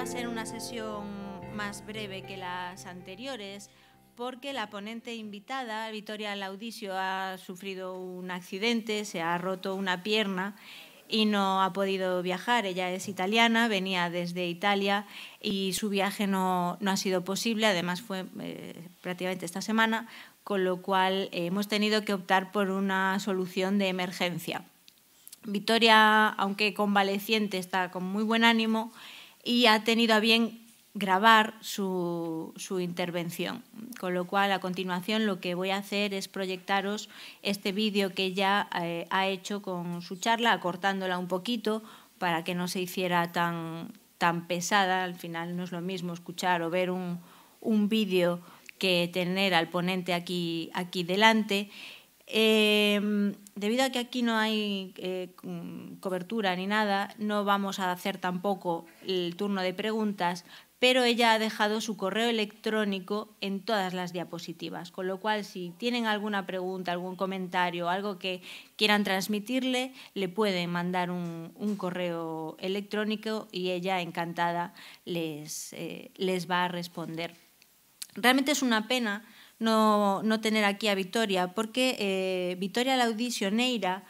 va a ser una sesión más breve que las anteriores porque la ponente invitada, Victoria Laudicio, ha sufrido un accidente, se ha roto una pierna y no ha podido viajar. Ella es italiana, venía desde Italia y su viaje no, ha sido posible, además fue eh, prácticamente esta semana, con lo cual eh, hemos tenido que optar por una solución de emergencia. Victoria, aunque convaleciente, está con muy buen ánimo y ha tenido a bien grabar su, su, intervención. Con lo cual, a continuación, lo que voy a hacer es proyectaros este vídeo que ya eh, ha hecho con su charla, acortándola un poquito para que no se hiciera tan, tan pesada. Al final no es lo mismo escuchar o ver un, vídeo que tener al ponente aquí, aquí delante. Em, debido a que aquí no hay eh, mm, cobertura ni nada, no vamos a hacer tampoco el turno de preguntas, pero ella ha dejado su correo electrónico en todas las diapositivas, con lo cual si tienen alguna pregunta, algún comentario, algo que quieran transmitirle, le pueden mandar un, correo electrónico y ella encantada les, eh, les va a responder. Realmente es una pena no, tener aquí a Victoria, porque eh, Victoria Vitoria Neira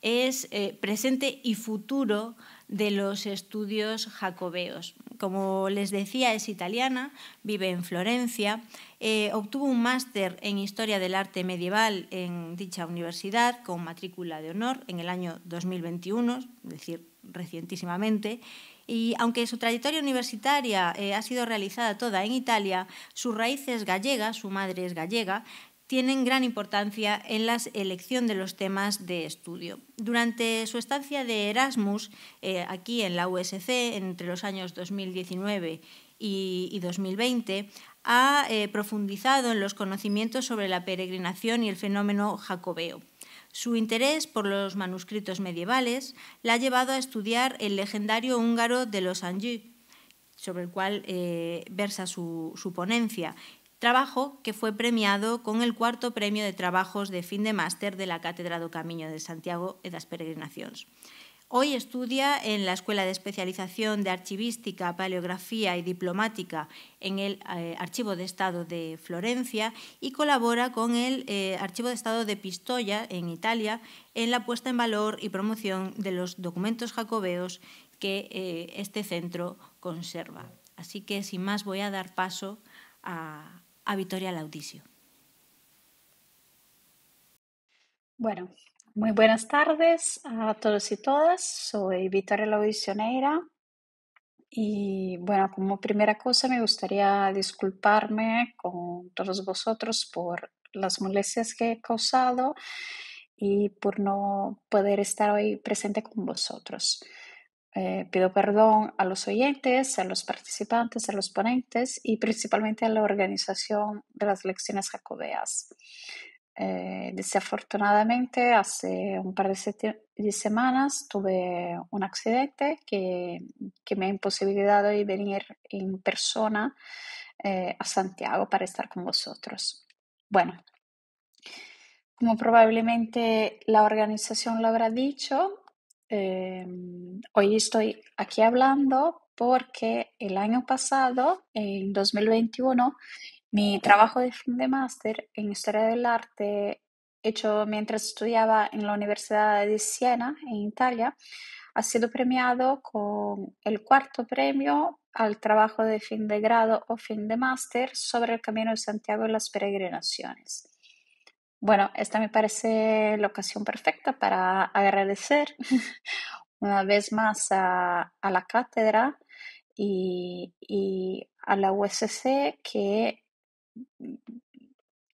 es eh, presente y futuro de los estudios jacobeos. Como les decía, es italiana, vive en Florencia, eh, obtuvo un máster en Historia del Arte Medieval en dicha universidad con matrícula de honor en el año 2021, es decir, recientísimamente, y aunque su trayectoria universitaria eh, ha sido realizada toda en Italia, sus raíces gallegas, su madre es gallega, tienen gran importancia en la elección de los temas de estudio. Durante su estancia de Erasmus, eh, aquí en la USC, entre los años 2019 y, 2020, ha eh, profundizado en los conocimientos sobre la peregrinación y el fenómeno jacobeo. Su interés por los manuscritos medievales la ha llevado a estudiar el legendario húngaro de los Anjou, sobre el cual eh, versa su, ponencia, trabajo que fue premiado con el cuarto premio de trabajos de fin de máster de la Cátedra do Camino de Santiago e das Peregrinaciones. Hoy estudia en la Escuela de Especialización de Archivística, Paleografía y Diplomática en el eh, Archivo de Estado de Florencia y colabora con el eh, Archivo de Estado de Pistoia, en Italia, en la puesta en valor y promoción de los documentos jacobeos que eh, este centro conserva. Así que, sin más, voy a dar paso a, Vitoria Laudicio. Bueno, muy buenas tardes a todos y todas. Soy Victoria Audicionera Y bueno, como primera cosa me gustaría disculparme con todos vosotros por las molestias que he causado y por no poder estar hoy presente con vosotros. Eh, pido perdón a los oyentes, a los participantes, a los ponentes y principalmente a la organización de las lecciones jacobeas. Eh, desafortunadamente, hace un par de, semanas tuve un accidente que, que me ha imposibilitado de venir en persona eh, a Santiago para estar con vosotros. Bueno, como probablemente la organización lo habrá dicho, em, hoy estoy aquí hablando porque el año pasado, en 2021, mi trabajo de fin de máster en Historia del Arte, hecho mientras estudiaba en la Universidad de Siena, en Italia, ha sido premiado con el cuarto premio al trabajo de fin de grado o fin de máster sobre el Camino de Santiago y las peregrinaciones. Bueno, esta me parece la ocasión perfecta para agradecer una vez más a, la cátedra y, y, a la USC que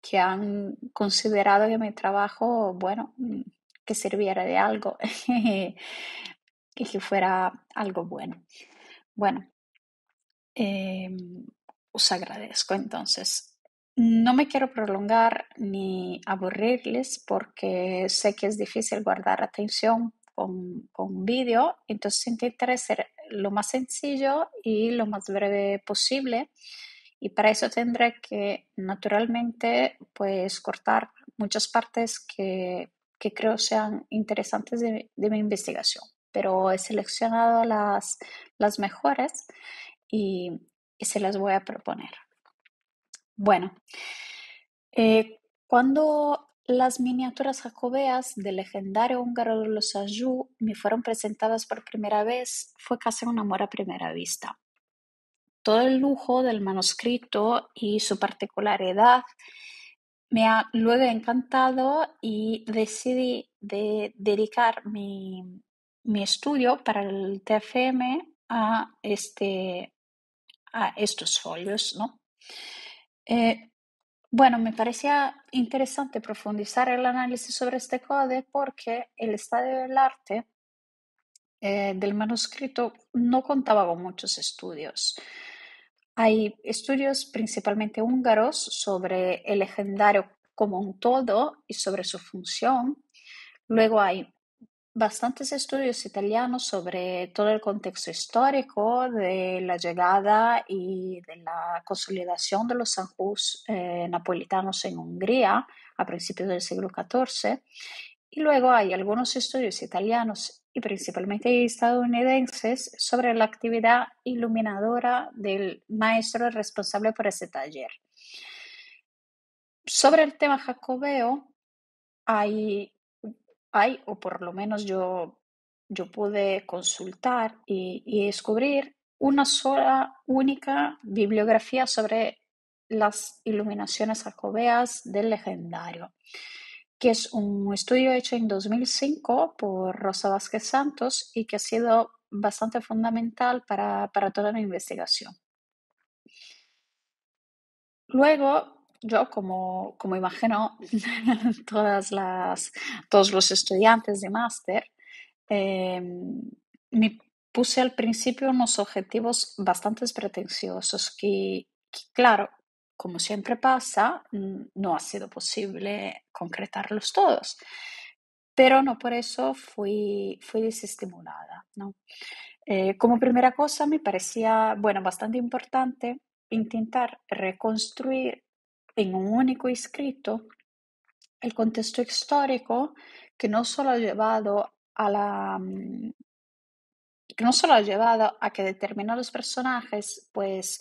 que han considerado que mi trabajo, bueno, mm, que sirviera de algo, que fuera algo bueno. Bueno, eh, os agradezco entonces. No me quiero prolongar ni aburrirles porque sé que es difícil guardar atención con, con un vídeo, entonces intentaré ser lo más sencillo y lo más breve posible y para eso tendré que naturalmente pues cortar muchas partes que, creo sean interesantes de, mi investigación. Pero he seleccionado las, las mejores y, se las voy a proponer. Bueno, eh, cuando las miniaturas jacobeas del legendario húngaro de los me fueron presentadas por primera vez, fue casi un amor a primera vista todo el lujo del manuscrito y su particularidad me ha luego encantado y decidí dedicar mi, mi, estudio para el TFM a, este, a estos folios, ¿no? Eh, bueno, me parecía interesante profundizar el análisis sobre este CODE porque el estadio del arte eh, del manuscrito no contaba con muchos estudios. Hay estudios principalmente húngaros sobre el legendario como un todo y sobre su función. Luego hay bastantes estudios italianos sobre todo el contexto histórico de la llegada y de la consolidación de los sanjus eh, napolitanos en Hungría a principios del siglo XIV. Y luego hay algunos estudios italianos y principalmente estadounidenses sobre la actividad iluminadora del maestro responsable por ese taller. Sobre el tema jacobeo, hay, hay o por lo menos yo, yo pude consultar y, y descubrir una sola única bibliografía sobre las iluminaciones jacobeas del legendario que es un estudio hecho en 2005 por Rosa Vázquez Santos y que ha sido bastante fundamental para, toda la investigación. Luego, yo, como, imagino todos los estudiantes de máster, em, me puse al principio unos objetivos bastante pretenciosos que, claro, como siempre pasa, no ha sido posible concretarlos todos. Pero no por eso fui, fui desestimulada. ¿no? Eh, como primera cosa, me parecía bueno, bastante importante intentar reconstruir en un único escrito el contexto histórico que no solo ha llevado a la mm, que no solo ha llevado a que determinados personajes pues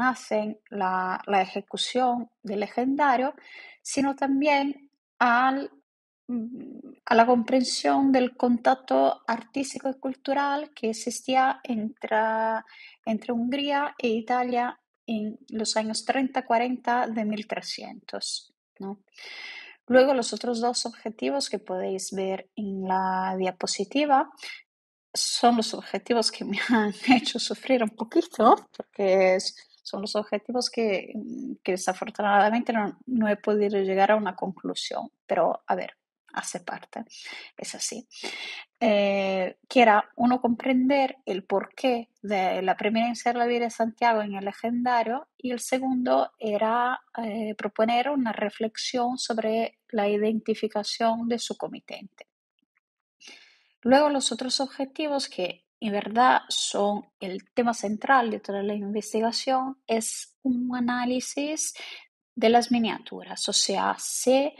hacen la, la ejecución del legendario, sino también mm, a la comprensión del contacto artístico y cultural que existía entre, entre Hungría e Italia en los años 30-40 de 1300. Luego los otros dos objetivos que podéis ver en la diapositiva son los objetivos que me han hecho sufrir un poquito, porque son los objetivos que, mm, que desafortunadamente no, he podido llegar a una conclusión, pero a ver, hace parte, es así. Eh, que era uno comprender el porqué de la preeminencia de la vida de Santiago en el legendario y el segundo era eh, proponer una reflexión sobre la identificación de su comitente. Luego los otros objetivos que en verdad son el tema central de toda la investigación es un análisis de las miniaturas, o sea, si,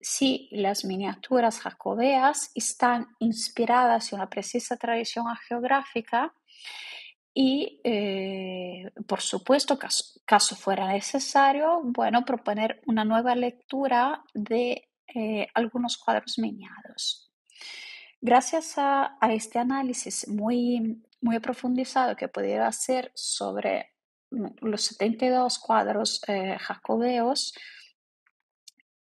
si las miniaturas jacobeas están inspiradas en una precisa tradición geográfica y, eh, por supuesto, caso, fuera necesario, bueno, proponer una nueva lectura de eh, algunos cuadros miniados. Gracias a, este análisis muy, muy profundizado que pudiera hacer sobre los 72 cuadros eh, jacobeos,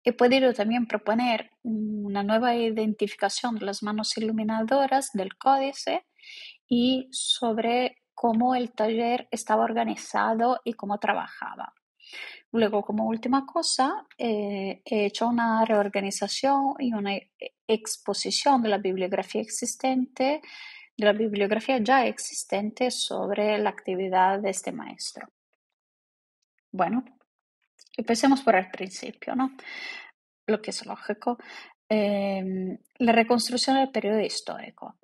he podido también proponer una nueva identificación de las manos iluminadoras del códice y sobre cómo el taller estaba organizado y cómo trabajaba. Luego, como última cosa, eh, he hecho una reorganización y una eh, exposición de la bibliografía existente, de la bibliografía ya existente sobre la actividad de este maestro. Bueno, empecemos por el principio, ¿no? Lo que es lógico. Em, la reconstrucción del periodo histórico.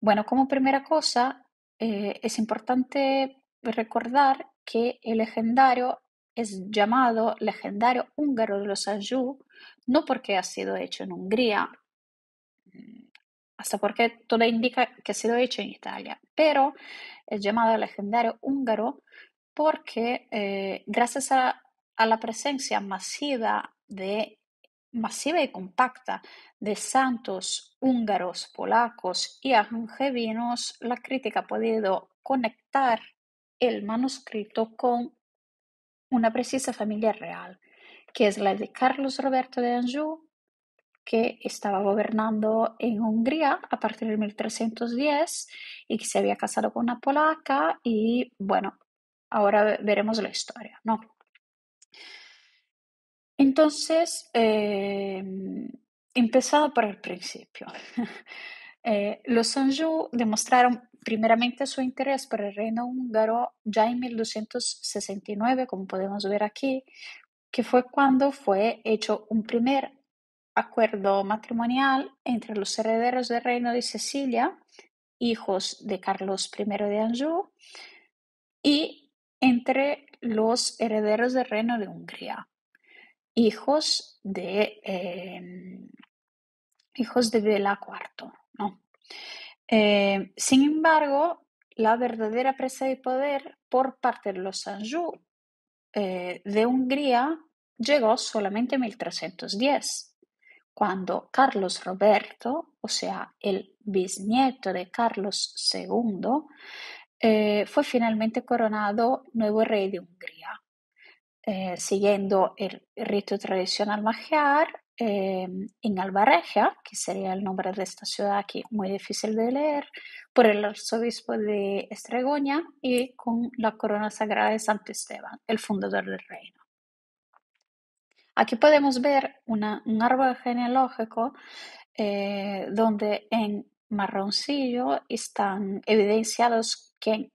Bueno, como primera cosa, eh, es importante recordar que el legendario es llamado legendario húngaro de los Ayú, no porque ha sido hecho en Hungría, mm, hasta porque todo indica que ha sido hecho en Italia, pero es llamado legendario húngaro porque eh, gracias a, la presencia masiva, de, masiva y compacta de santos húngaros, polacos y angevinos, la crítica ha podido conectar el manuscrito con una precisa familia real, que es la de Carlos Roberto de Anjou, que estaba gobernando en Hungría a partir de 1310 y que se había casado con una polaca y bueno, ahora veremos la historia, ¿no? Entonces, eh, em, empezado por el principio. Eh, los Anjou demostraron primeramente su interés por el reino húngaro ya en 1269, como podemos ver aquí, que fue cuando fue hecho un primer acuerdo matrimonial entre los herederos del reino de Sicilia, hijos de Carlos I de Anjou, y entre los herederos del reino de Hungría, hijos de, eh, hijos de Bela IV. Eh, sin embargo, la verdadera presa de poder por parte de los Anjou eh, de Hungría llegó solamente en 1310, cuando Carlos Roberto, o sea, el bisnieto de Carlos II, eh, fue finalmente coronado nuevo rey de Hungría. siguiendo el rito tradicional magiar, eh, en Albarregia, que sería el nombre de esta ciudad aquí, muy difícil de leer, por el arzobispo de Estregoña y con la corona sagrada de Santo Esteban, el fundador del reino. Aquí podemos ver un árbol genealógico eh, donde en marroncillo están evidenciados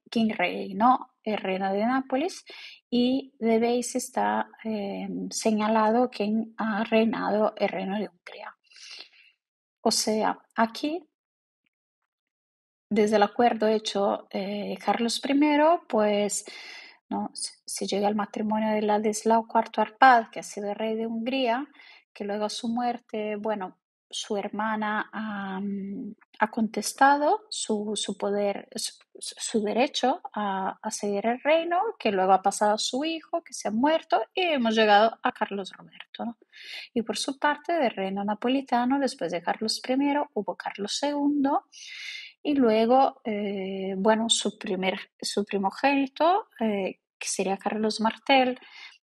quien, reinó el reino de Nápoles y debéis estar está eh, señalado quien ha reinado el reino de Hungría. O sea, aquí, desde el acuerdo hecho eh, Carlos I, pues ¿no? se llega al matrimonio de Ladislao IV Arpad, que ha sido rey de Hungría, que luego a su muerte, bueno, su hermana ha mm, contestado su, su poder, su derecho a, a, seguir el reino, que luego ha pasado a su hijo, que se ha muerto, y hemos llegado a Carlos Roberto. Y por su parte, del reino napolitano, después de Carlos I, hubo Carlos II, y luego, eh, bueno, su, primer, su primogénito, eh, que sería Carlos Martel,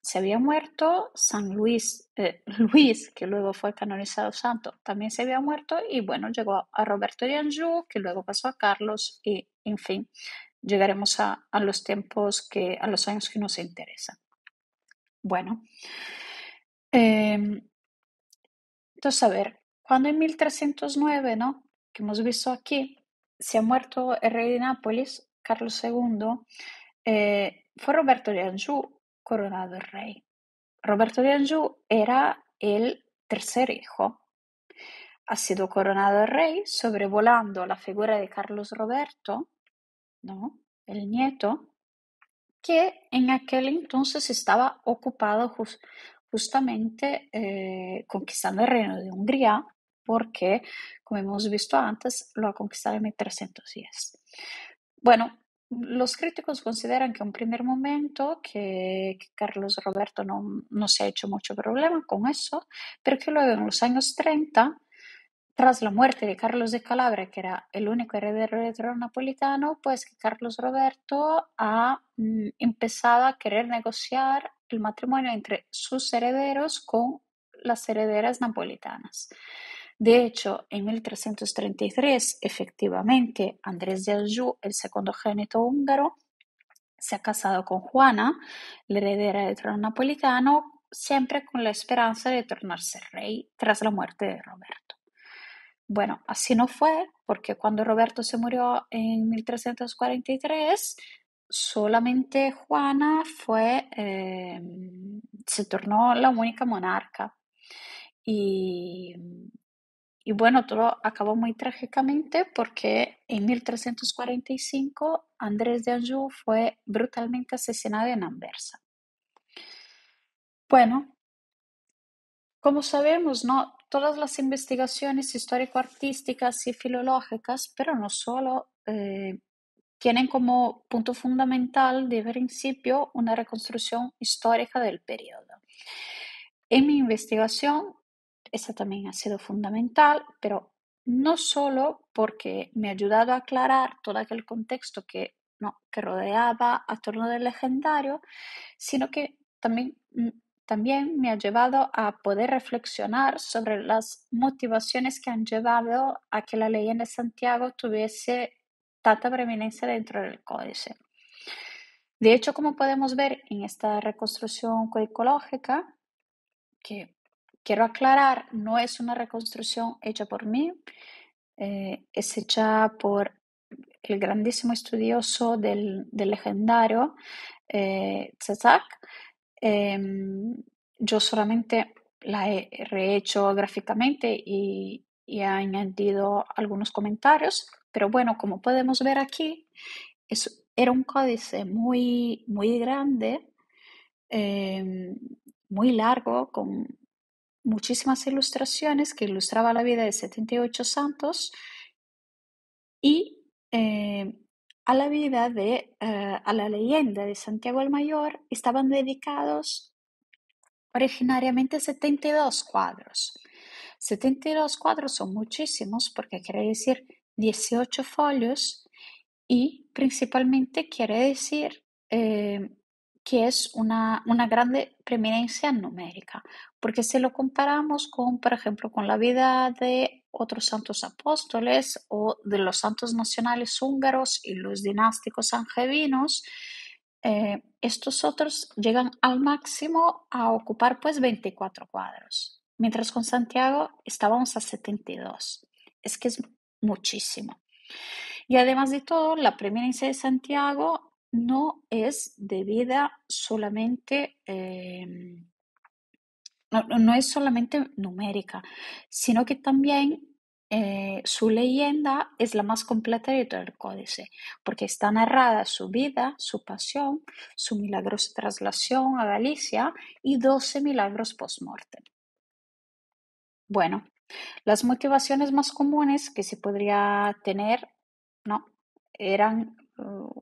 se había muerto, San Luis, eh, Luis, que luego fue canonizado santo, también se había muerto y bueno, llegó a Roberto de Anjou, que luego pasó a Carlos y en fin, llegaremos a, los tiempos que, a los años que nos interesan. Bueno, em, entonces, a ver, cuando en 1309, Que hemos visto aquí, se ha muerto el rey de Nápoles, Carlos II, eh, fue Roberto de Anjou coronado rey. Roberto de Anjou era el tercer hijo. Ha sido coronado rey sobrevolando la figura de Carlos Roberto ¿no? El nieto, que en aquel entonces estaba ocupado justamente eh, conquistando el reino de Hungría, porque, como hemos visto antes, lo ha conquistado en 1310. Bueno, los críticos consideran que en un primer momento que, Carlos Roberto no, no, se ha hecho mucho problema con eso, pero que luego en los años 30 tras la muerte de Carlos de Calabria, que era el único heredero del trono napolitano, pues Carlos Roberto ha mm, empezado a querer negociar el matrimonio entre sus herederos con las herederas napolitanas. De hecho, en 1333, efectivamente, Andrés de Anjou, el segundo génito húngaro, se ha casado con Juana, la heredera del trono napolitano, siempre con la esperanza de tornarse rey tras la muerte de Roberto. Bueno, así no fue, porque cuando Roberto se murió en 1343, solamente Juana fue, eh, se tornó la única monarca. Y, y, bueno, todo acabó muy trágicamente porque en 1345 Andrés de Anjou fue brutalmente asesinado en Anversa. Bueno, como sabemos, ¿no? todas las investigaciones histórico-artísticas y filológicas, pero no solo, eh, tienen como punto fundamental de principio una reconstrucción histórica del periodo. En mi investigación, esa también ha sido fundamental, pero no solo porque me ha ayudado a aclarar todo aquel contexto que, no, que rodeaba a torno del legendario, sino que también mm, también me ha llevado a poder reflexionar sobre las motivaciones que han llevado a que la ley de Santiago tuviese tanta preeminencia dentro del códice. De hecho, como podemos ver en esta reconstrucción codicológica, que quiero aclarar, no es una reconstrucción hecha por mí, eh, es hecha por el grandísimo estudioso del, legendario eh, Em, yo solamente la he rehecho gráficamente y, he añadido algunos comentarios, pero bueno, como podemos ver aquí, era un códice muy, muy grande, em, muy largo, con muchísimas ilustraciones que ilustraba la vida de 78 santos y em, a la vida de, eh, la leyenda de Santiago el Mayor estaban dedicados originariamente 72 cuadros. 72 cuadros son muchísimos porque quiere decir 18 folios y principalmente quiere decir eh, que es una, una grande preeminencia numérica, porque si lo comparamos con, por ejemplo, con la vida de otros santos apóstoles o de los santos nacionales húngaros y los dinásticos angevinos, eh, estos otros llegan al máximo a ocupar pues 24 cuadros, mientras con Santiago estábamos a 72. Es que es muchísimo. Y además de todo, la preeminencia de Santiago no es debida solamente, eh, no, es solamente numérica, sino que también eh, su leyenda es la más completa de todo el códice, porque está narrada su vida, su pasión, su milagrosa traslación a Galicia y 12 milagros post-mortem. Bueno, las motivaciones más comunes que se podría tener, ¿no? Eran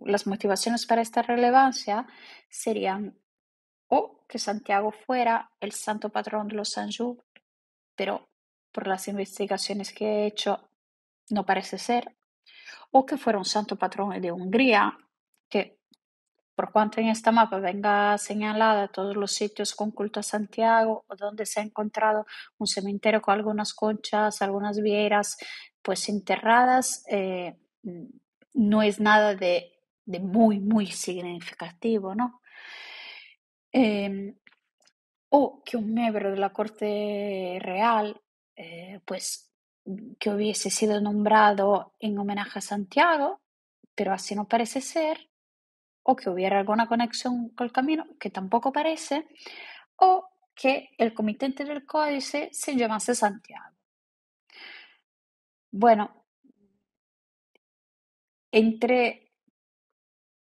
las motivaciones para esta relevancia serían o que Santiago fuera el santo patrón de los Sanjú, pero por las investigaciones que he hecho no parece ser, o que fuera un santo patrón de Hungría, que por cuanto en esta mapa venga señalada todos los sitios con culto a Santiago o donde se ha encontrado un cementerio con algunas conchas, algunas vieiras pues enterradas, eh, no es nada de, muy, muy significativo, ¿no? Em, o que un miembro de la Corte Real, eh, pues, que hubiese sido nombrado en homenaje a Santiago, pero así no parece ser, o que hubiera alguna conexión con el camino, que tampoco parece, o que el comitente del códice se llamase Santiago. Bueno, entre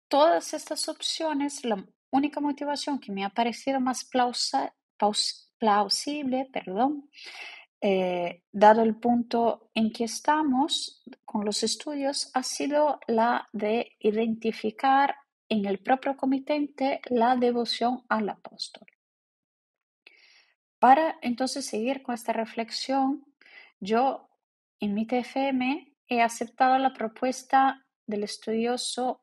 todas estas opciones, la única motivación que me ha parecido más plausible, perdón, eh, dado el punto en que estamos con los estudios, ha sido la de identificar en el propio comitente la devoción al apóstol. Para entonces seguir con esta reflexión, yo en mi TFM he aceptado la propuesta del estudioso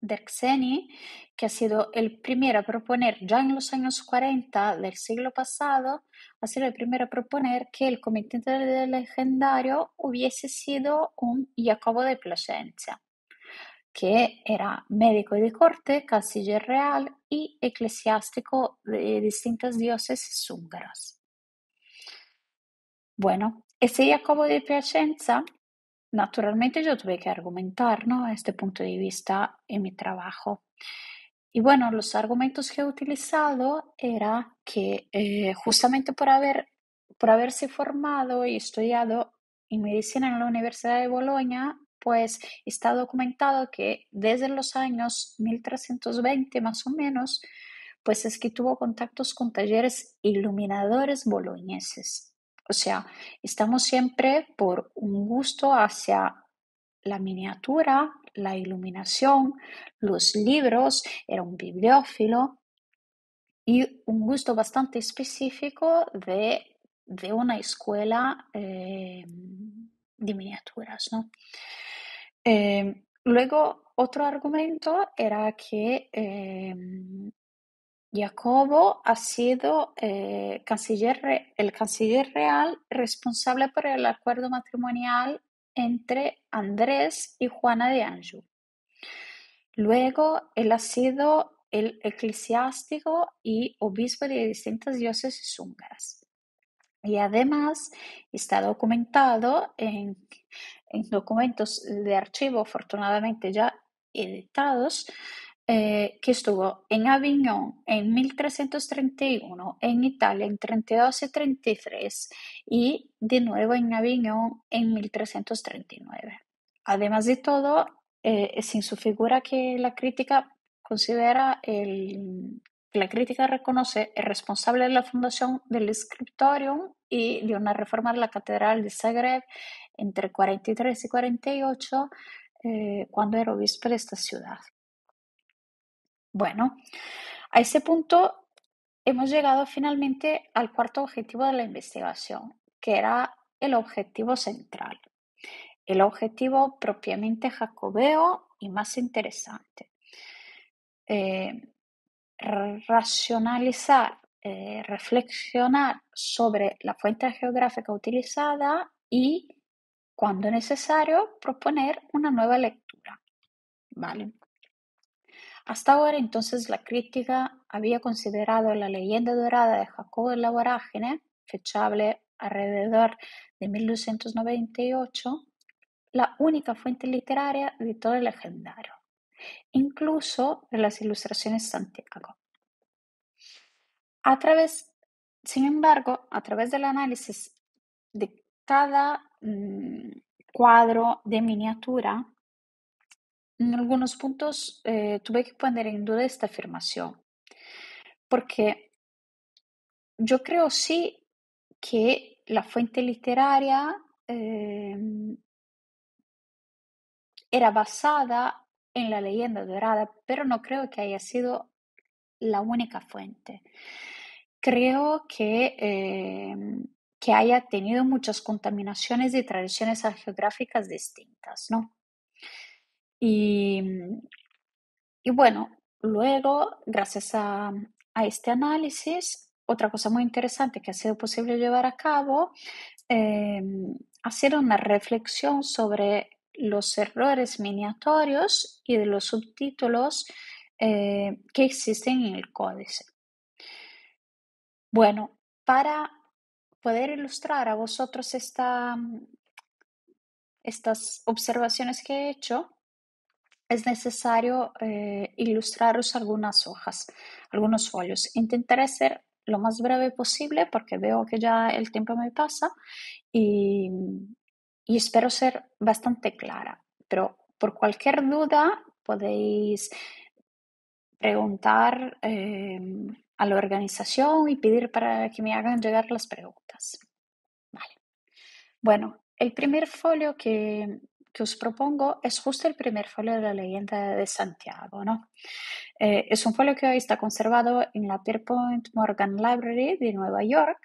Derxeni, que ha sido el primero a proponer ya en los años 40 del siglo pasado, ha sido el primero a proponer que el comité del legendario hubiese sido un Jacobo de Plasencia, que era médico de corte, canciller real y eclesiástico de distintas diócesis húngaras. Bueno, ese Jacobo de Plasencia naturalmente yo tuve que argumentar ¿no? este punto de vista en mi trabajo. Y bueno, los argumentos que he utilizado era que eh, justamente por, por haberse formado y estudiado en medicina en la Universidad de Bolonia, pues está documentado que desde los años 1320 más o menos, pues es que tuvo contactos con talleres iluminadores boloñeses. O sea, estamos siempre por un gusto hacia la miniatura, la iluminación, los libros, era un bibliófilo y un gusto bastante específico de, de una escuela eh, de miniaturas. Eh, luego, otro argumento era que eh, Jacobo ha sido eh, canciller, el canciller real responsable por el acuerdo matrimonial entre Andrés y Juana de Anjou. Luego, él ha sido el eclesiástico y obispo de distintas diócesis húngaras. Y además está documentado en, en documentos de archivo, afortunadamente ya editados, eh, que estuvo en Avignon en 1331, en Italia en 32 y 33 y de nuevo en Avignon en 1339. Además de todo, eh, es su figura que la crítica considera el, la crítica reconoce el responsable de la fundación del Scriptorium y de una reforma de la Catedral de Zagreb entre 43 y 48, eh, cuando era obispo de esta ciudad. Bueno, a ese punto hemos llegado finalmente al cuarto objetivo de la investigación, que era el objetivo central, el objetivo propiamente jacobeo y más interesante. Eh, racionalizar, eh, reflexionar sobre la fuente geográfica utilizada y, cuando necesario, proponer una nueva lectura. ¿Vale? Hasta ahora entonces la crítica había considerado la leyenda dorada de Jacobo de la Vorágine, fechable alrededor de 1298, la única fuente literaria de todo el legendario, incluso de las ilustraciones Santiago. A través, sin embargo, a través del análisis de cada mm, cuadro de miniatura, en algunos puntos eh, tuve que poner en duda esta afirmación, porque yo creo sí que la fuente literaria em, era basada en la leyenda dorada, pero no creo que haya sido la única fuente. Creo que, em, que haya tenido muchas contaminaciones y tradiciones arqueográficas distintas, ¿no? Y, mm, y bueno, luego, gracias a, este análisis, otra cosa muy interesante que ha sido posible llevar a cabo eh, ha una reflexión sobre los errores miniatorios y de los subtítulos eh, que existen en el códice. Bueno, para poder ilustrar a vosotros estas observaciones que he hecho, es necesario eh, ilustraros algunas hojas, algunos folios. Intentaré ser lo más breve posible porque veo que ya el tiempo me pasa y, espero ser bastante clara. Pero por cualquier duda podéis preguntar em, a la organización y pedir para que me hagan llegar las preguntas. Bueno, el primer folio que, que os propongo es justo el primer folio de la leyenda de Santiago. ¿no? Eh, es un folio que hoy está conservado en la Pierpont Morgan Library de Nueva York.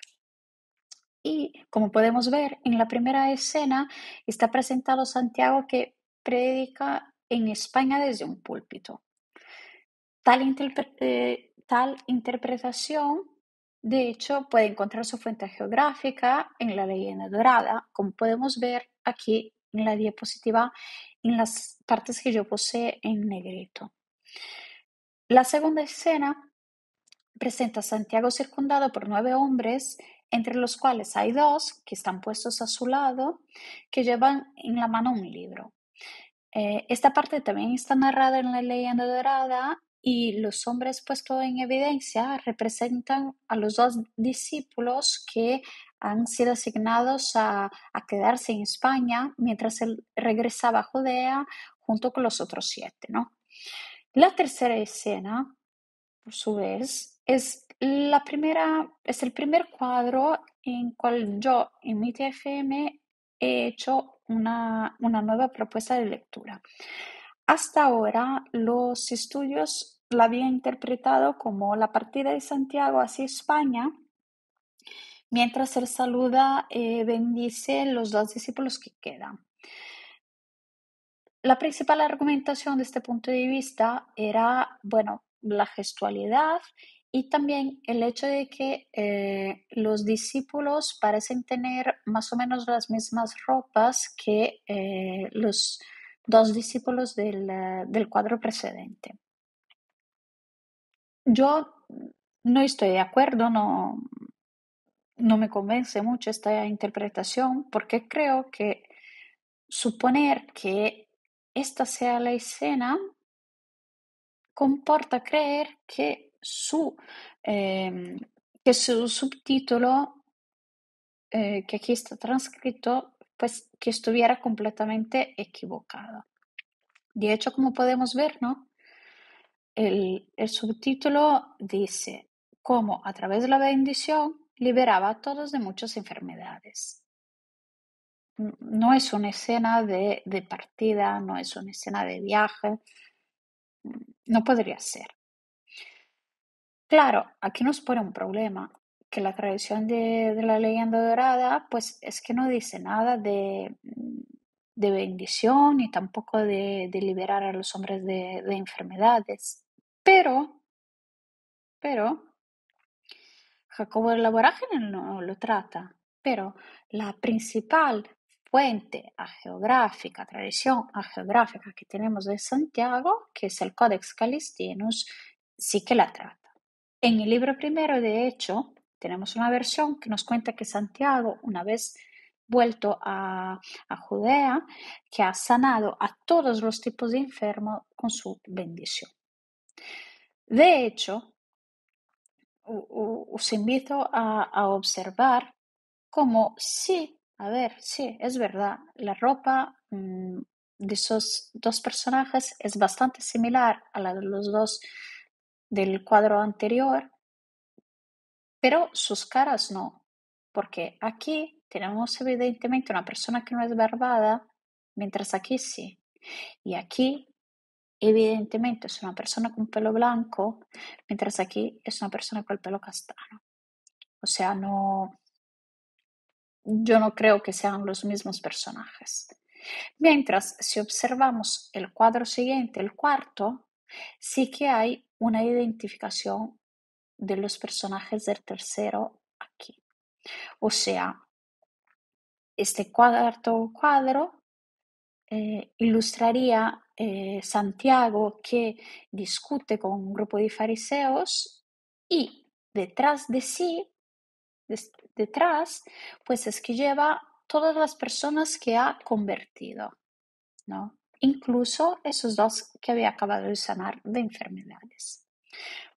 Y como podemos ver, en la primera escena está presentado Santiago que predica en España desde un púlpito. tal eh, interpretación de hecho, puede encontrar su fuente geográfica en la leyenda dorada, como podemos ver aquí la diapositiva en las partes que yo puse en negrito. La segunda escena presenta a Santiago circundado por nueve hombres, entre los cuales hay dos que están puestos a su lado, que llevan en la mano un libro. Eh, esta parte también está narrada en la leyenda dorada y los hombres puestos en evidencia representan a los dos discípulos que han sido asignados a, a quedarse en España mientras él regresaba a Judea junto con los otros siete. ¿no? La tercera escena, por su vez, es, la primera, es el primer cuadro en cual yo en mi TFM he hecho una, una nueva propuesta de lectura. Hasta ahora los estudios la habían interpretado como la partida de Santiago hacia España Mientras él saluda, eh, bendice los dos discípulos que quedan. La principal argumentación de este punto de vista era, bueno, la gestualidad y también el hecho de que eh, los discípulos parecen tener más o menos las mismas ropas que eh, los dos discípulos del cuadro precedente. Yo no estoy de acuerdo, no, no me convence mucho esta interpretación porque creo que suponer que esta sea la escena comporta creer que su, em, que su subtítulo eh, que aquí está transcrito pues que estuviera completamente equivocado. De hecho, como podemos ver, ¿no? El, subtítulo dice como a través de la bendición liberaba a todos de muchas enfermedades. No es una escena de, de partida, no es una escena de viaje, no podría ser. Claro, aquí nos pone un problema, que la tradición de, la leyenda dorada, pues es que no dice nada de, de bendición Ni tampoco de, de, liberar a los hombres de, enfermedades. Pero, pero, Jacobo de la Vorágine no lo trata, pero la principal fuente a geográfica, tradición geográfica que tenemos de Santiago, que es el Codex Calistinus, sí que la trata. En el libro primero, de hecho, tenemos una versión que nos cuenta que Santiago, una vez vuelto a, a Judea, que ha sanado a todos los tipos de enfermos con su bendición. De hecho, os invito a, observar cómo sí, a ver, sí, es verdad, la ropa mm, de esos dos personajes es bastante similar a la de los dos del cuadro anterior, pero sus caras no, porque aquí tenemos evidentemente una persona que no es barbada, mientras aquí sí. Y aquí Evidentemente es una persona con pelo blanco, mientras aquí es una persona con el pelo castano O sea, no, yo no creo que sean los mismos personajes. Mientras, si observamos el cuadro siguiente, el cuarto, sí que hay una identificación de los personajes del tercero aquí. O sea, este cuarto cuadro eh, ilustraría eh, Santiago que discute con un grupo de fariseos y detrás de sí, detrás, pues es que lleva todas las personas que ha convertido, ¿no? Incluso esos dos que había acabado de sanar de enfermedades.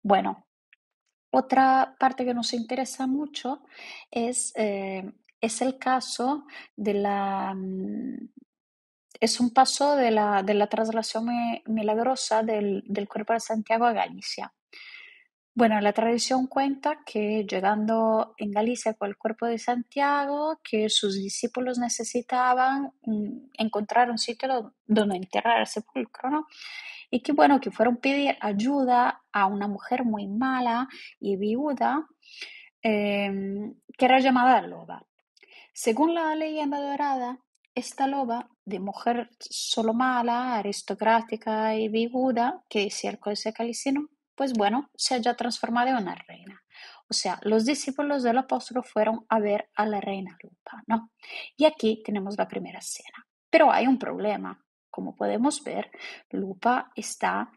Bueno, otra parte que nos interesa mucho es, eh, es el caso de la, mm, es un paso de la, de traslación eh, milagrosa del, cuerpo de Santiago a Galicia. Bueno, la tradición cuenta que llegando en Galicia con el cuerpo de Santiago, que sus discípulos necesitaban mm, encontrar un sitio donde enterrar el sepulcro, ¿no? Y que bueno, que fueron pedir ayuda a una mujer muy mala y viuda, em, que era llamada Loba. Según la leyenda dorada, esta loba de mujer solo mala, aristocrática y viuda que el Códice calicino, pues bueno, se haya transformado en una reina. O sea, los discípulos del apóstol fueron a ver a la reina Lupa, ¿no? Y aquí tenemos la primera escena. Pero hay un problema. Como podemos ver, Lupa está,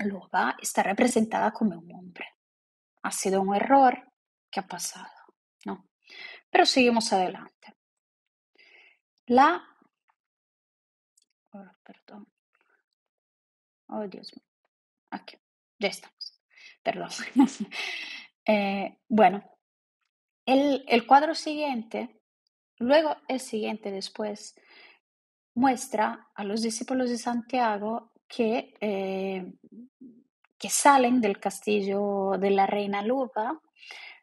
Lupa está representada como un hombre. Ha sido un error que ha pasado, ¿no? Pero seguimos adelante. La Ah, perdón. Oh, Dios mío. Aquí, ya estamos. Perdón. Eh, bueno, el, cuadro siguiente, luego el siguiente después, muestra a los discípulos de Santiago que, eh, que salen del castillo de la reina Lupa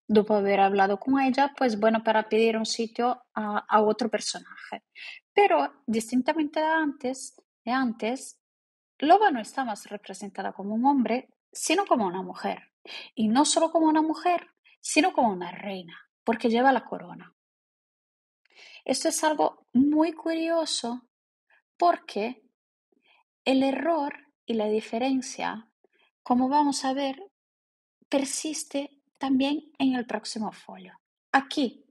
de haber hablado con ella, pues bueno, para pedir un sitio a, a otro personaje. Pero distintamente de antes, de antes, Loba no está más representada como un hombre, sino como una mujer. Y no solo como una mujer, sino como una reina, porque lleva la corona. Esto es algo muy curioso porque el error y la diferencia, como vamos a ver, persiste también en el próximo folio. Aquí,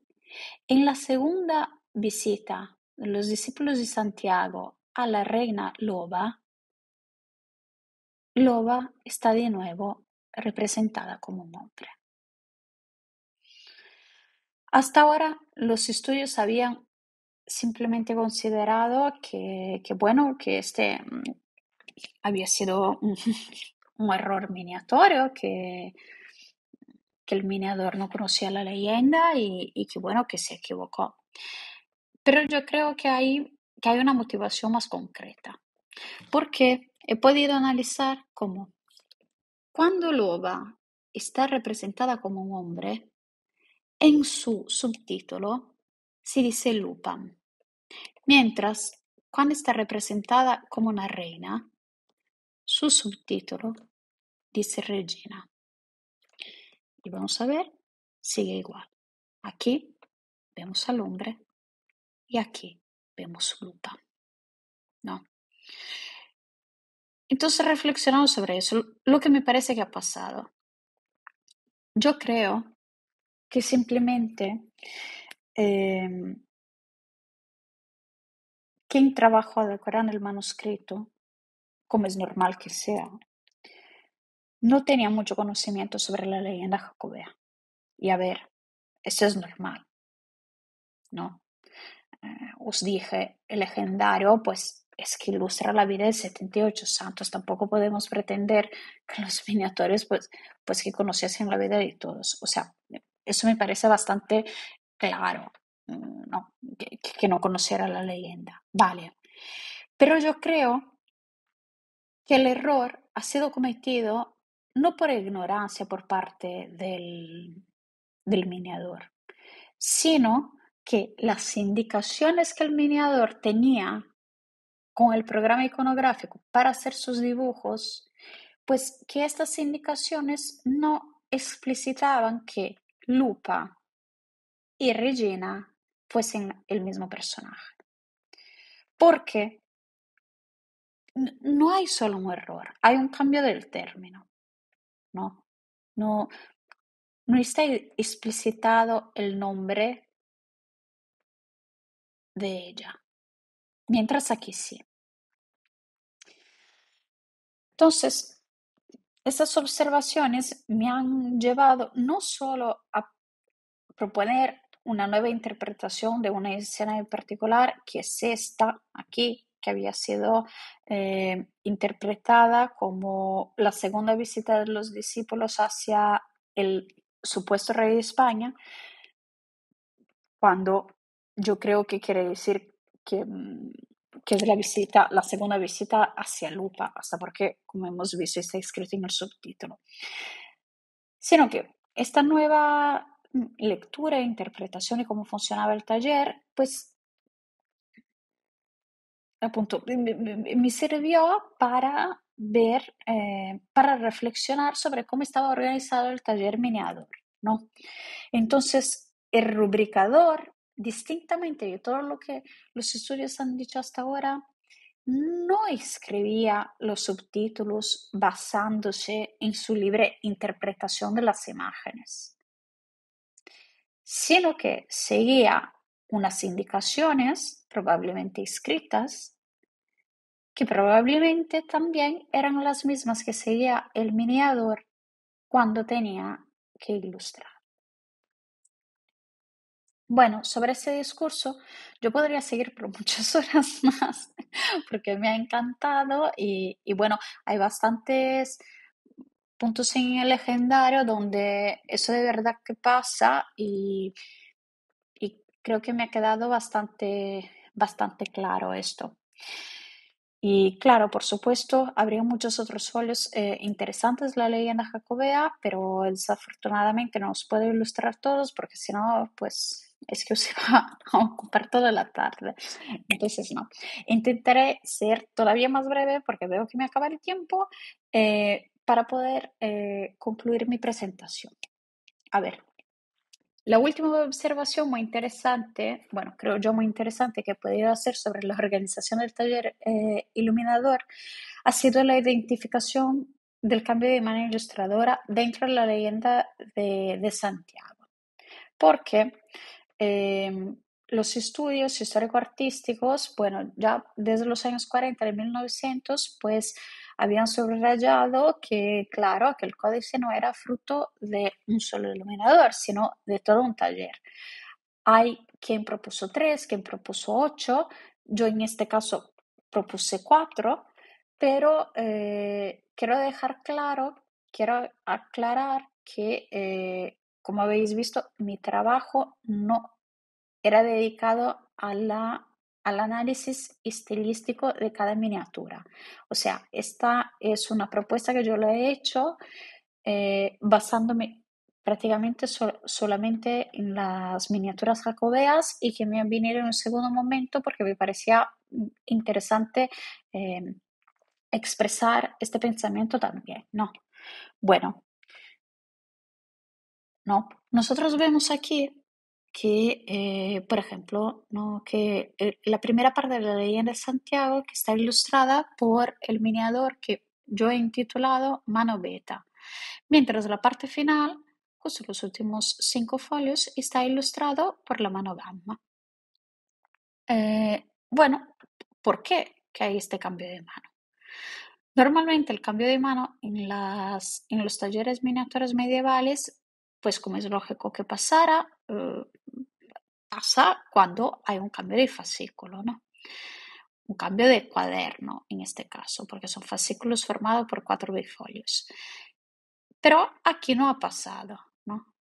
en la segunda visita de los discípulos de Santiago a la reina Loba, Loba está de nuevo representada como un hombre. Hasta ahora los estudios habían simplemente considerado que, que bueno, que este mm, había sido un, un error miniatorio, que que el minador no conocía la leyenda y, que bueno, que se equivocó. Pero yo creo que hay, que hay una motivación más concreta, porque he podido analizar cómo cuando Loba está representada como un hombre, en su subtítulo se dice Lupan, mientras cuando está representada como una reina, su subtítulo dice Regina y vamos a ver, sigue igual. Aquí vemos al hombre y aquí vemos su lupa. ¿No? Entonces, reflexionando sobre eso, lo que me parece que ha pasado, yo creo que simplemente em, quien trabajó a decorar el manuscrito, como es normal que sea, no tenía mucho conocimiento sobre la leyenda jacobea. Y a ver, eso es normal, ¿no? Eh, os dije, el legendario, pues es que ilustra la vida de 78 santos. Tampoco podemos pretender que los miniatores, pues, pues que conociesen la vida de todos. O sea, eso me parece bastante claro, mm, ¿no? que no conociera la leyenda. Vale. Pero yo creo que el error ha sido cometido no por ignorancia por parte del, del mineador, sino que las indicaciones que el mineador tenía con el programa iconográfico para hacer sus dibujos, pues que estas indicaciones no explicitaban que Lupa y Regina fuesen el mismo personaje. Porque no hay solo un error, hay un cambio del término. ¿no? No, no está explicitado el nombre de ella, mientras aquí sí. Entonces, estas observaciones me han llevado no solo a proponer una nueva interpretación de una escena en particular, que es esta aquí, que había sido eh, interpretada como la segunda visita de los discípulos hacia el supuesto rey de España, cuando yo creo que quiere decir mm, que, es la visita, la segunda visita hacia Lupa, hasta porque, como hemos visto, está escrito en el subtítulo. Sino que esta nueva mm, lectura e interpretación y cómo funcionaba el taller, pues me sirvió para ver, eh, para reflexionar sobre cómo estaba organizado el taller miniador. Entonces, el rubricador, distintamente de todo lo que los estudios han dicho hasta ahora, no escribía los subtítulos basándose en su libre interpretación de las imágenes, sino que seguía unas indicaciones, probablemente escritas, que probablemente también eran las mismas que seguía el miniador cuando tenía que ilustrar. Bueno, sobre ese discurso yo podría seguir por muchas horas más porque me ha encantado y, y bueno, hay bastantes puntos en el legendario donde eso de verdad que pasa y, y creo que me ha quedado bastante, bastante claro esto. Y claro, por supuesto, habría muchos otros folios eh, interesantes la leyenda jacobea, pero desafortunadamente no os puedo ilustrar todos porque si no, pues es que os iba a ocupar toda la tarde. Entonces, no. Intentaré ser todavía más breve porque veo que me acaba el tiempo eh, para poder eh, concluir mi presentación. A ver, la última observación muy interesante, bueno, creo yo muy interesante que he podido hacer sobre la organización del taller eh, iluminador ha sido la identificación del cambio de manera ilustradora dentro de la leyenda de, Santiago. Porque em, los estudios histórico-artísticos, bueno, ya desde los años 40 y 1900, pues habían subrayado que, claro, que el códice no era fruto de un solo iluminador, sino de todo un taller. Hay quien propuso tres, quien propuso ocho, yo en este caso propuse cuatro, pero eh, quiero dejar claro, quiero aclarar que, eh, como habéis visto, mi trabajo no era dedicado a la al análisis estilístico de cada miniatura. O sea, esta es una propuesta que yo le he hecho eh, basándome prácticamente solamente en las miniaturas jacobeas y que me vinieron en un segundo momento porque me parecía interesante eh, expresar este pensamiento también, ¿no? Bueno, no, nosotros vemos aquí que, eh, por ejemplo, que eh, la primera parte de la leyenda de Santiago que está ilustrada por el miniador que yo he intitulado Mano Beta, mientras la parte final, justo los últimos cinco folios, está ilustrado por la mano gamma. Eh, bueno, ¿por qué que hay este cambio de mano? Normalmente el cambio de mano en, las, en los talleres miniaturas medievales, pues como es lógico que pasara, pasa cuando hay un cambio de fascículo, ¿no? Un cambio de cuaderno en este caso, porque son fascículos formados por cuatro bifolios. Pero aquí no ha pasado, ¿no?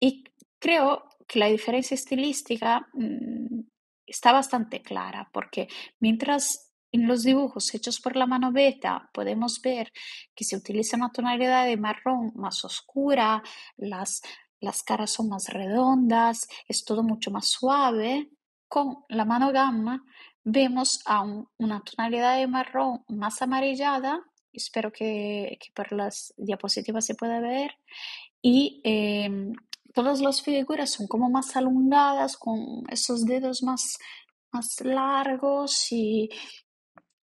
Y creo que la diferencia estilística mm, está bastante clara, porque mientras en los dibujos hechos por la mano beta podemos ver que se utiliza una tonalidad de marrón más oscura, las las caras son más redondas, es todo mucho más suave. Con la mano gamma vemos a una tonalidad de marrón más amarillada, espero que, por las diapositivas se pueda ver, y em, todas las figuras son como más alongadas, con esos dedos más, más largos y,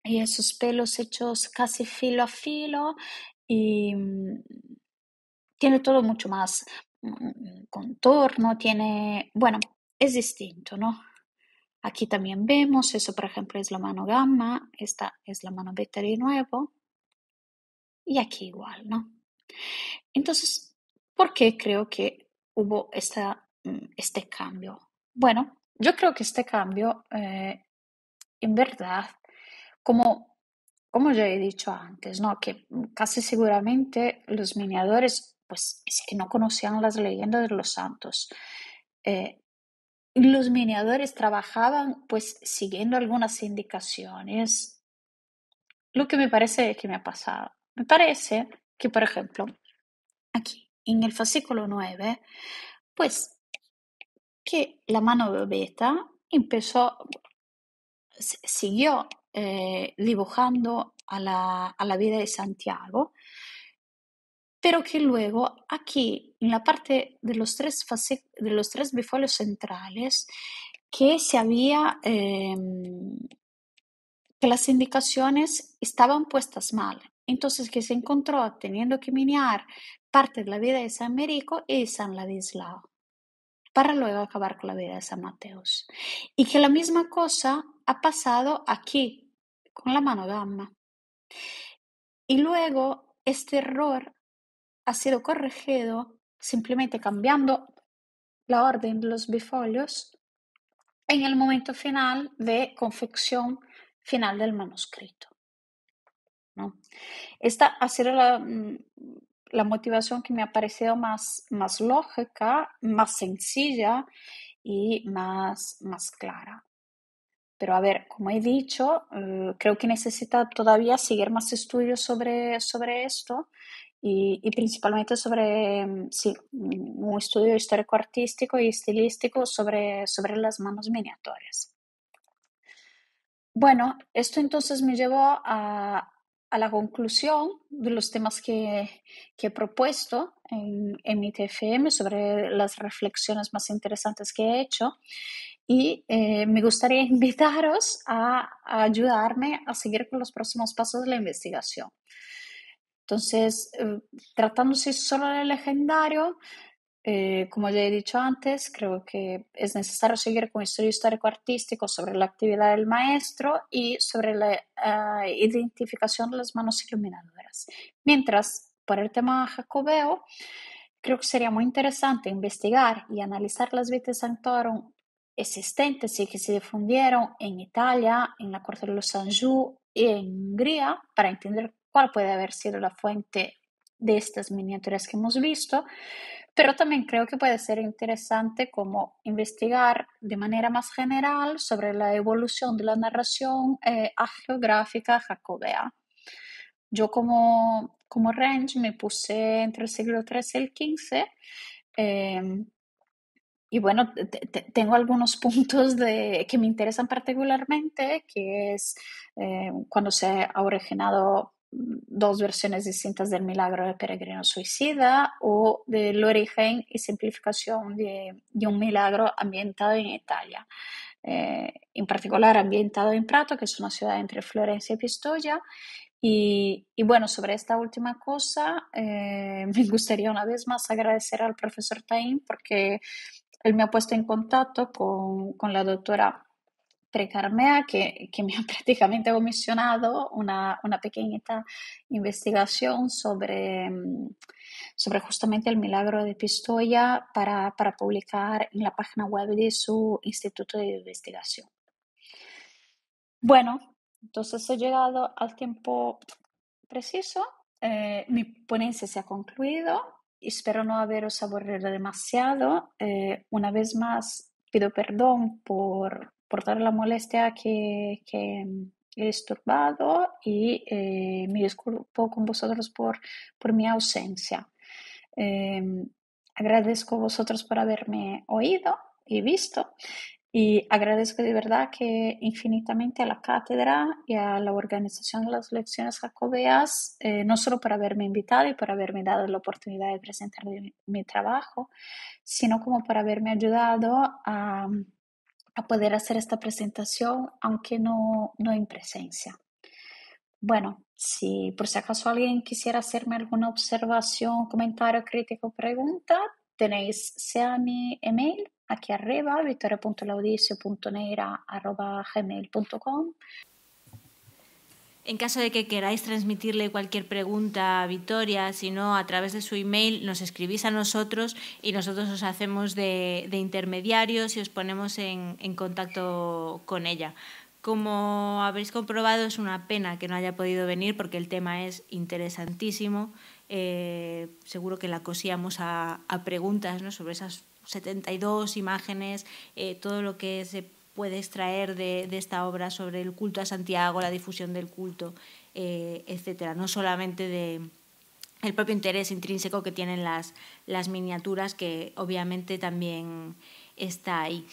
y esos pelos hechos casi filo a filo. Y mm, tiene todo mucho más, contorno, tiene, bueno, es distinto, ¿no? Aquí también vemos, eso por ejemplo es la mano gamma, esta es la mano beta de nuevo, y aquí igual, ¿no? Entonces, ¿por creo que hubo mm, este cambio? Bueno, yo creo que este cambio, eh, en verdad, como, como ya he dicho antes, ¿no? que casi seguramente los miniadores pues es que no conocían las leyendas de los santos. Eh, los mineadores trabajaban pues siguiendo algunas indicaciones. Lo que me parece que me ha pasado. Me parece que, por ejemplo, aquí en el fascículo 9, pues que la mano de beta empezó, siguió eh, dibujando a la vida de Santiago pero que luego aquí, en la parte de los tres, de bifolios centrales, que se había, em, que las indicaciones estaban puestas mal. Entonces, que se encontró teniendo que miniar parte de la vida de San Merico y San Ladislao, para luego acabar con la vida de San Mateos. Y que la misma cosa ha pasado aquí, con la mano gamma. Y luego, este error ha sido corregido simplemente cambiando la orden de los bifolios en el momento final de confección final del manuscrito. ¿no? Esta ha sido la, mm, la, motivación que me ha parecido más, más lógica, más sencilla y más, más clara. Pero a ver, como he dicho, eh, creo que necesita todavía seguir más estudios sobre, sobre esto y, principalmente sobre mm, sí, mm, un estudio histórico-artístico y estilístico sobre, sobre las manos miniatorias. Bueno, esto entonces me llevó a, a la conclusión de los temas que, que he propuesto en, en, mi TFM sobre las reflexiones más interesantes que he hecho y eh, me gustaría invitaros a ayudarme a seguir con los próximos pasos de la investigación. Entonces, eh, tratándose solo del legendario, eh, como ya he dicho antes, creo que es necesario seguir con estudio histórico-artístico sobre la actividad del maestro y sobre la ah, identificación de las manos iluminadoras. Mientras, por el tema jacobeo, creo que sería muy interesante investigar y analizar las vidas santorum existentes y que se difundieron en Italia, en la corte de los Anjou y en Hungría para entender cuál puede haber sido la fuente de estas miniaturas que hemos visto, pero también creo que puede ser interesante como investigar de manera más general sobre la evolución de la narración eh, geográfica jacobea. Yo como, como range me puse entre el siglo XIII y el XV. Em, y bueno, tengo algunos puntos de, que me interesan particularmente, que es eh, cuando se ha originado dos versiones distintas del milagro del peregrino suicida o del origen y simplificación de, un milagro ambientado en Italia, eh, en particular ambientado en Prato, que es una ciudad entre Florencia y Pistoia. Y, bueno, sobre esta última cosa, eh, me gustaría una vez más agradecer al profesor Taín porque él me ha puesto en contacto con, con la doctora Precarmea, que, me ha prácticamente comisionado una, una pequeñita investigación sobre, mm, sobre justamente el milagro de Pistoia para, publicar en la página web de su instituto de investigación. Bueno, entonces he llegado al tiempo preciso. Eh, mi ponencia se ha concluido. Espero no haberos aburrido demasiado. Eh, una vez más, pido perdón por, por dar la molestia que, que he disturbado y eh, me disculpo con vosotros por, por mi ausencia. Em, agradezco a vosotros por haberme oído y visto y agradezco de verdad que infinitamente a la cátedra y a la organización de las lecciones jacobeas, eh, no solo por haberme invitado y por haberme dado la oportunidad de presentar mi trabajo, sino como por haberme ayudado a, a poder hacer esta presentación, aunque no, no en presencia. Bueno, si por si acaso alguien quisiera hacerme alguna observación, comentario, crítica o pregunta, tenéis sea mi email aquí arriba, victoria.laudicio.neira.gmail.com en caso de que queráis transmitirle cualquier pregunta a Victoria, si no, a través de su email nos escribís a nosotros y nosotros os hacemos de, intermediarios y os ponemos en, contacto con ella. Como habréis comprobado, es una pena que no haya podido venir porque el tema es interesantísimo. Eh, seguro que la cosíamos a, preguntas sobre esas 72 imágenes, eh, todo lo que se puede extraer de, esta obra sobre el culto a Santiago, la difusión del culto, eh, etcétera. No solamente de el propio interés intrínseco que tienen las, las miniaturas, que obviamente también está ahí.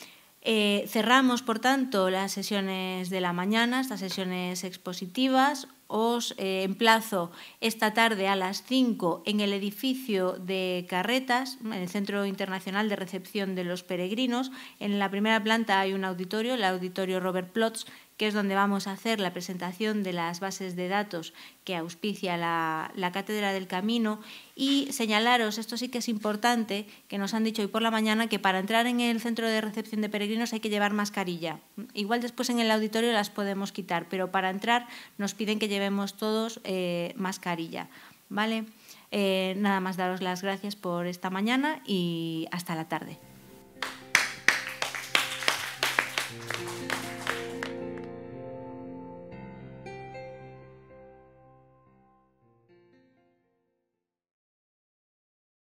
Eh, cerramos, por tanto, las sesiones de la mañana, estas sesiones expositivas. Os eh, emplazo esta tarde a las 5 en el edificio de Carretas, en el Centro Internacional de Recepción de los Peregrinos. En la primera planta hay un auditorio, el auditorio Robert Plotz, que es donde vamos a hacer la presentación de las bases de datos que auspicia la, Cátedra del Camino. Y señalaros, esto sí que es importante, que nos han dicho hoy por la mañana que para entrar en el centro de recepción de peregrinos hay que llevar mascarilla. Igual después en el auditorio las podemos quitar, pero para entrar nos piden que llevemos todos eh, mascarilla. ¿Vale? Eh, nada más daros las gracias por esta mañana y hasta la tarde.